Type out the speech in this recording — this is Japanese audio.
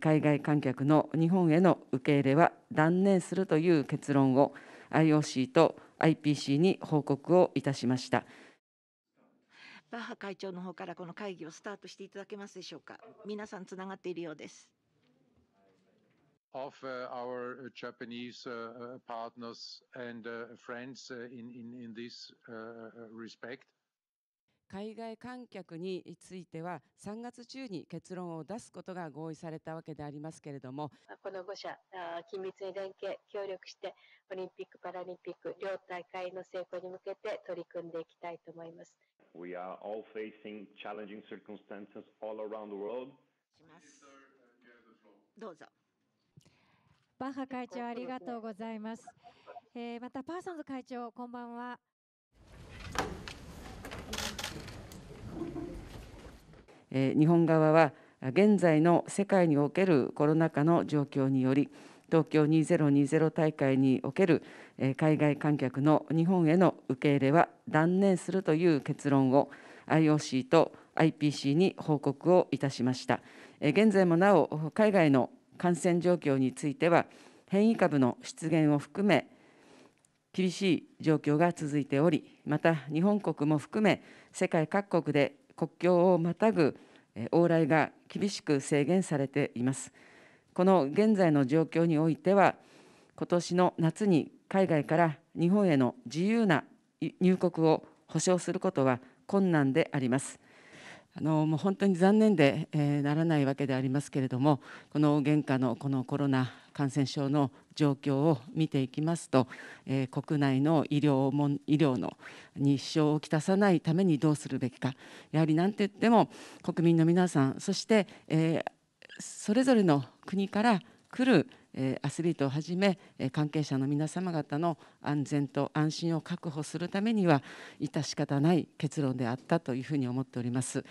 海外観客の日本への受け入れは断念するという結論を IOC と IPC に報告をいたしました。バッハ会長の方からこの会議をスタートしていただけますでしょうか。皆さんつながっているようです。of our Japanese partners and friends in, in, in this respect. 海外観客については3月中に結論を出すことが合意されたわけでありますけれどもこの5社緊密に連携協力してオリンピック・パラリンピック両大会の成功に向けて取り組んでいきたいと思います。We are all facing challenging circumstances all around the world. しますどうぞ。バッハ会長ありがとうございます。えー、またパーソンズ会長こんばんは。日本側は現在の世界におけるコロナ禍の状況により、東京2020大会における海外観客の日本への受け入れは断念するという結論を IOC と IPC に報告をいたしました。現在もなお、海外の感染状況については、変異株の出現を含め、厳しい状況が続いており、また日本国も含め、世界各国で国境をまたぐ往来が厳しく制限されています。この現在の状況においては、今年の夏に海外から日本への自由な入国を保障することは困難であります。あのもう本当に残念で、えならないわけでありますけれども、この現下のこのコロナ感染症の状況を見ていきますと、えー、国内の医療も医療のに支障をきたさないためにどうするべきかやはり何て言っても国民の皆さんそして、えー、それぞれの国から来るアスリートをはじめ関係者の皆様方の安全と安心を確保するためには致し方ない結論であったというふうに思っております。